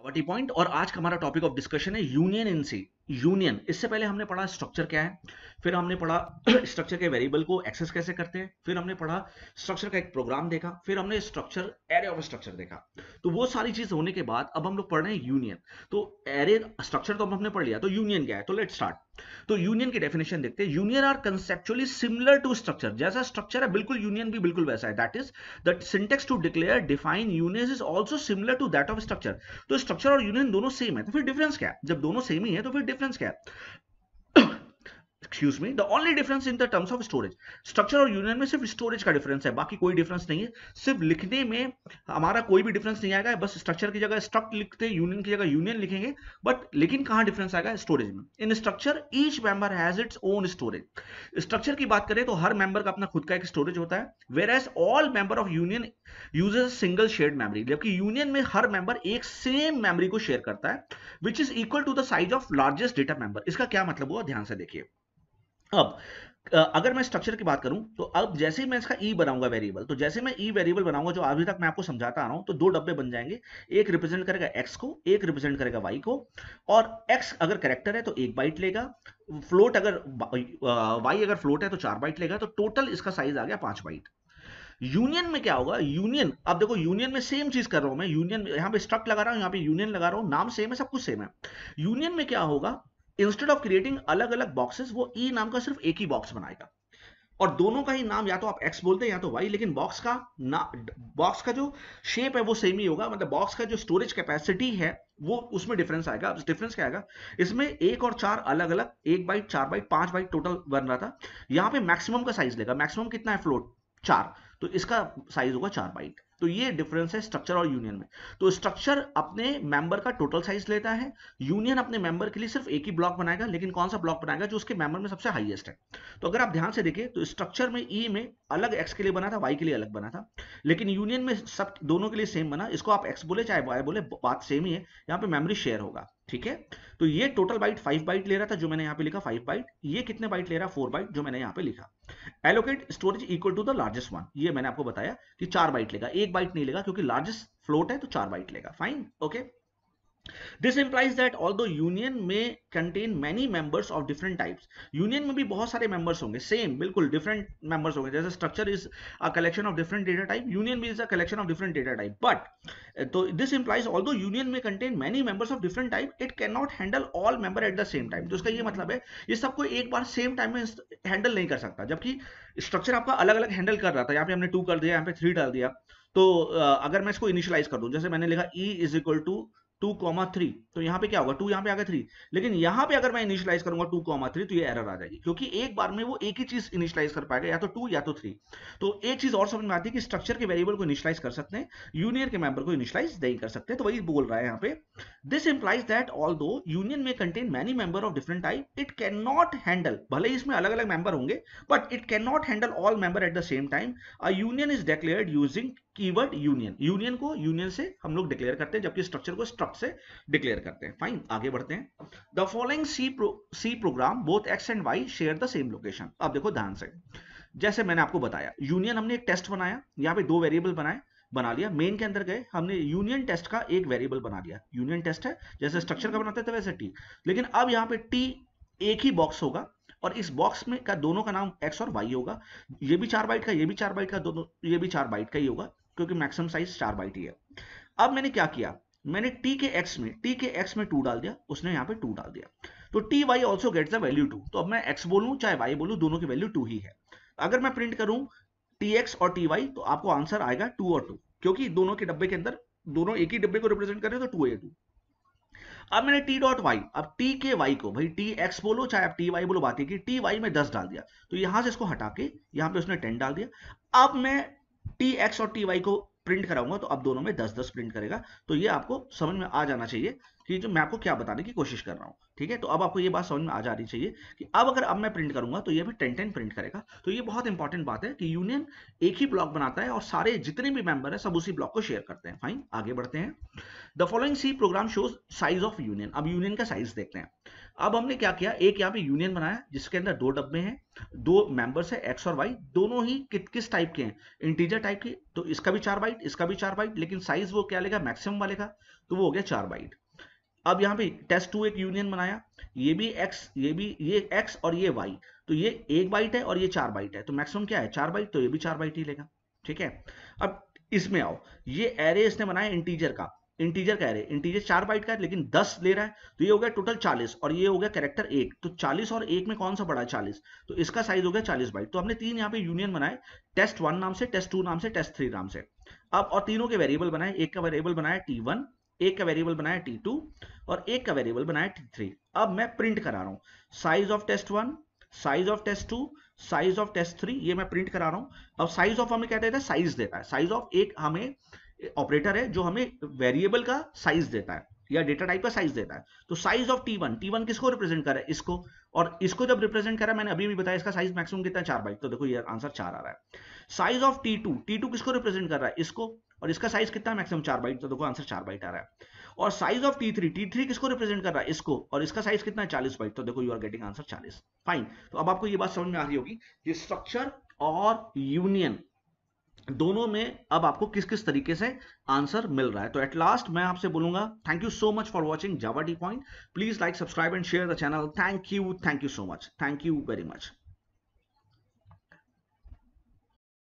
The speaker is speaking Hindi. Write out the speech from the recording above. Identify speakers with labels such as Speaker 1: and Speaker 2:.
Speaker 1: कावाटी पॉइंट और आज का हमारा टॉपिक ऑफ डिस्कशन है यूनियन इन सी यूनियन इससे पहले हमने पढ़ा स्ट्रक्चर क्या है फिर हमने पढ़ा स्ट्रक्चर के वेरिएबल को एक्सेस कैसे करते हैं फिर हमने पढ़ा स्ट्रक्चर का एक प्रोग्राम देखा फिर हमने स्ट्रक्चर एरे ऑफ स्ट्रक्चर देखा तो वो सारी चीज होने के बाद अब हम लोग पढ़ रहे हैं यूनियन तो एरे स्ट्रक्चर तो हमने पढ़ लिया तो यूनियन क्या है तो लेट स्टार्ट तो यूनियन की डेफिनेशन देखते हैं union are conceptually similar to structure जैसा स्ट्रक्चर है बिल्कुल यूनियन भी बिल्कुल वैसा है that is that syntax to declare define union is also similar to that of structure तो स्ट्रक्चर और यूनियन दोनों सेम है तो फिर डिफरेंस क्या है जब दोनों सेम ही है तो फिर Difference gap excuse me the only difference in the terms of storage structure और यूनियन में सिर्फ स्टोरेज का डिफरेंस है बाकी कोई डिफरेंस नहीं है सिर्फ लिखने में हमारा कोई भी डिफरेंस नहीं आएगा बस स्ट्रक्चर की जगह स्ट्रक्ट लिखते हैं यूनियन की जगह यूनियन लिखेंगे बट लेकिन कहां डिफरेंस आएगा स्टोरेज में in structure each member has its own storage structure की बात करें तो हर मेंबर का अपना खुद का एक स्टोरेज होता है whereas all member of union uses single shared memory जबकि यूनियन में हर मेंबर एक सेम मेमोरी को शेयर करता है which is equal to the size of largest data member इसका क्या मतलब हुआ ध्यान से देखिए अब अगर मैं स्ट्रक्चर की बात करूं तो अब जैसे ही मैं इसका ई e बनाऊंगा वेरिएबल तो जैसे मैं ई e वेरिएबल बनाऊंगा जो अभी तक मैं आपको समझाता आ रहा हूं तो दो डब्बे बन जाएंगे एक रिप्रेजेंट करेगा एक्स को एक रिप्रेजेंट करेगा वाई को और एक्स अगर करेक्टर है तो एक बाइट लेगा फ्लोट अगर वाई अगर फ्लोट है तो चार बाइट लेगा तो टोटल इसका साइज आ गया पांच बाइट यूनियन में क्या होगा यूनियन अब देखो यूनियन में सेम चीज कर रहा हूं मैं यूनियन यहां पे स्ट्रक्ट लगा रहा हूं यहाँ पे यूनियन लगा रहा हूँ नाम सेम है सब कुछ सेम है यूनियन में क्या होगा इंस्टेड ऑफ क्रिएटिंग अलग अलग बॉक्सेस वो ई e नाम का सिर्फ एक ही बॉक्स बनाएगा और दोनों का ही नाम या तो आप एक्स बोलते हैं या तो वाई लेकिन बॉक्स का ना बॉक्स का जो शेप है वो सेम ही होगा मतलब बॉक्स का जो स्टोरेज कैपेसिटी है वो उसमें डिफरेंस आएगा डिफरेंस क्या आएगा इसमें एक और चार अलग अलग एक बाइट चार बाइट पांच बाइट टोटल बन रहा था यहां पे मैक्सिमम का साइज लेगा मैक्सिमम कितना है फ्लोट चार तो इसका साइज होगा चार बाइट तो ये डिफरेंस है स्ट्रक्चर और यूनियन में तो स्ट्रक्चर अपने मेंबर का टोटल साइज लेता है यूनियन अपने मेंबर के लिए सिर्फ एक ही ब्लॉक बनाएगा लेकिन कौन सा ब्लॉक बनाएगा जो उसके मेंबर में सबसे हाईएस्ट है तो अगर आप ध्यान से देखें तो स्ट्रक्चर में ई e में अलग एक्स के लिए बना था वाई के लिए अलग बना था लेकिन यूनियन में सब दोनों के लिए सेम बना इसको आप एक्स बोले चाहे वाई बोले बात सेम ही है यहाँ पे मेमरी शेयर होगा ठीक है तो ये टोटल बाइट फाइव बाइट ले रहा था जो मैंने यहां पे लिखा फाइव बाइट ये कितने बाइट ले रहा फोर बाइट जो मैंने यहां पे लिखा allocate storage equal to the largest one ये मैंने आपको बताया कि चार बाइट लेगा एक बाइट नहीं लेगा क्योंकि लार्जेस्ट फ्लोट है तो चार बाइट लेगा fine okay okay? This implies that although union में contain many members of different types union में भी बहुत सारे मेंबर्स होंगे सेम बिल्कुल डिफरेंट मेंबर्स होंगे जैसे structure is a collection of different data type union भी is a collection of different data type but तो this implies although union में contain many members of different type it can not handle all member at the same time तो इसका ये मतलब है ये सबको एक बार सेम टाइम में हैंडल नहीं कर सकता जबकि स्ट्रक्चर आपका अलग अलग हैंडल कर रहा था यहाँ पे हमने टू कर दिया यहाँ पे थ्री डाल दिया तो अगर मैं इसको इनिशियलाइज कर दूं जैसे मैंने लिखा E is equal to two comma three तो यहाँ पे क्या होगा टू यहाँ पे आ गया थ्री लेकिन यहाँ पे अगर मैं इनिशियलाइज करूंगा टू कॉमा थ्री तो ये एरर आ जाएगी क्योंकि एक बार में वो एक ही चीज इनिशियलाइज कर पाएगा या तो टू या तो थ्री तो एक चीज और समझ में आती है कि स्ट्रक्चर के वेरिएबल को इनिशियलाइज कर सकते हैं यूनियन के मेंबर को इनिशियलाइज नहीं कर सकते तो वही बोल रहा है यहाँ पे this implies that although union में contain many member of different type it can not handle भले ही इसमें अलग अलग मेंबर होंगे but it can not handle all member at the same time a union is declared using keyword union union को यूनियन से हम लोग डिक्लेयर करते हैं जबकि स्ट्रक्चर को स्ट्रक्ट से डिक्लेयर करते हैं फाइन आगे बढ़ते हैं the following C C program both X and Y share the same location अब देखो ध्यान से जैसे मैंने आपको बताया यूनियन हमने एक टेस्ट बनाया यहाँ पे दो वेरिएबल बनाए बना लिया मेन के अंदर गए हमने यूनियन टेस्ट का एक वेरिएबल बना लिया यूनियन टेस्ट है जैसे स्ट्रक्चर का बनाते थे वैसे टी लेकिन अब यहाँ पे टी एक ही बॉक्स होगा और इस बॉक्स में का दोनों का नाम एक्स और वाई होगा ये भी चार बाइट का ये भी चार बाइट का दोनों ये भी चार बाइट का ही होगा क्योंकि मैक्सिमम साइज चार बाई टी है अब मैंने क्या किया मैंने टी के एक्स में टी के एक्स में टू डाल दिया उसने यहाँ पे टू डाल दिया तो T Y also gets the value two तो अब मैं एक्स बोलूँ चाहे वाई बोलूँ दोनों की वैल्यू टू ही है अगर मैं प्रिंट करूँ टी एक्स और टी वाई तो आपको आंसर आएगा टू और टू क्योंकि दोनों के डब्बे के अंदर दोनों एक ही डब्बे को रिप्रेजेंट करें तो टू ए टू अब मैंने टी डॉट वाई अब टी के वाई को भाई टी एक्स बोलो चाहे आप टी वाई बोलो बात है कि टी वाई में दस डाल दिया तो यहां से इसको हटा के यहां पे उसने टेन डाल दिया अब मैं टी एक्स और टी वाई को प्रिंट कराऊंगा तो अब दोनों में दस दस प्रिंट करेगा तो ये आपको समझ में आ जाना चाहिए कि जो मैं आपको क्या बताने की कोशिश कर रहा हूँ ठीक है तो अब आपको ये बात समझ में आ जानी चाहिए कि अब अगर अब मैं प्रिंट करूंगा तो ये भी टेन टेन प्रिंट करेगा तो ये बहुत इंपॉर्टेंट बात है कि यूनियन एक ही ब्लॉक बनाता है और सारे जितने भी मेंबर है सब उसी ब्लॉक को शेयर करते हैं फाइन आगे बढ़ते हैं the following C program shows size of union अब यूनियन का साइज देखते हैं अब हमने क्या किया एक यहाँ पे यूनियन बनाया जिसके अंदर दो डब्बे हैं दो मेंबर्स हैं एक्स और वाई दोनों ही कि, किस टाइप के हैं इंटीजर टाइप के तो इसका भी चार बाइट इसका भी चार बाइट लेकिन साइज वो क्या लेगा मैक्सिमम वाले का तो वो हो गया चार बाइट अब यहाँ पे टेस्ट टू एक यूनियन बनाया ये भी एक्स ये भी ये एक्स और ये वाई तो ये एक बाइट है और ये चार बाइट है तो मैक्सिमम क्या है चार बाइट तो ये भी चार बाइट ही लेगा ठीक है अब इसमें आओ ये एरे इसने बनाया इंटीजर का इंटीजर कह रहे इंटीजर चार बाइट का है लेकिन दस ले रहा है तो ये हो गया टोटल चालीस और ये हो गया कैरेक्टर एक तो चालीस और एक में कौन सा बड़ा है चालीस तो इसका साइज हो गया चालीस बाइट तो हमने तीन यहाँ पे यूनियन बनाए टेस्ट वन नाम से टेस्ट टू नाम से टेस्ट थ्री नाम से अब और तीनों के वेरिएबल बनाए एक का वेरिएबल बनाया टी एक का वेरिएबल बनाया टी और एक का वेरिएबल बनाया टी अब मैं प्रिंट करा रहा हूं size of test one size of test two size of test three ये मैं प्रिंट करा रहा हूं अब साइज ऑफ हमें क्या देता है साइज देता है साइज ऑफ एक हमें ऑपरेटर है जो हमें वेरिएबल का साइज देता है या डेटा टाइप का साइज देता है तो size of T one T one किसको रिप्रेजेंट कर रहा है इसको और इसको जब रिप्रेजेंट करा मैंने अभी भी बताया इसका साइज मैक्सिमम कितना है चार बाइट तो देखो ये आंसर चार आ रहा है size of T two T two किसको रिप्रेजेंट कर रहा है इसको और इसका साइज कितना मैक्सिमम चार बाइट तो देखो आंसर चार बाइट आ रहा है और size of T three T three किसको रिप्रेजेंट कर रहा है इसको और इसका साइज कितना है चालीस बाइट तो देखो यू आर गेटिंग आंसर चालीस फाइन तो अब आपको ये बात समझ में आ रही होगी कि स्ट्रक्चर और यूनियन दोनों में अब आपको किस किस तरीके से आंसर मिल रहा है तो एट लास्ट मैं आपसे बोलूंगा thank you so much for watching Java D point please like subscribe and share the channel thank you thank you so much thank you very much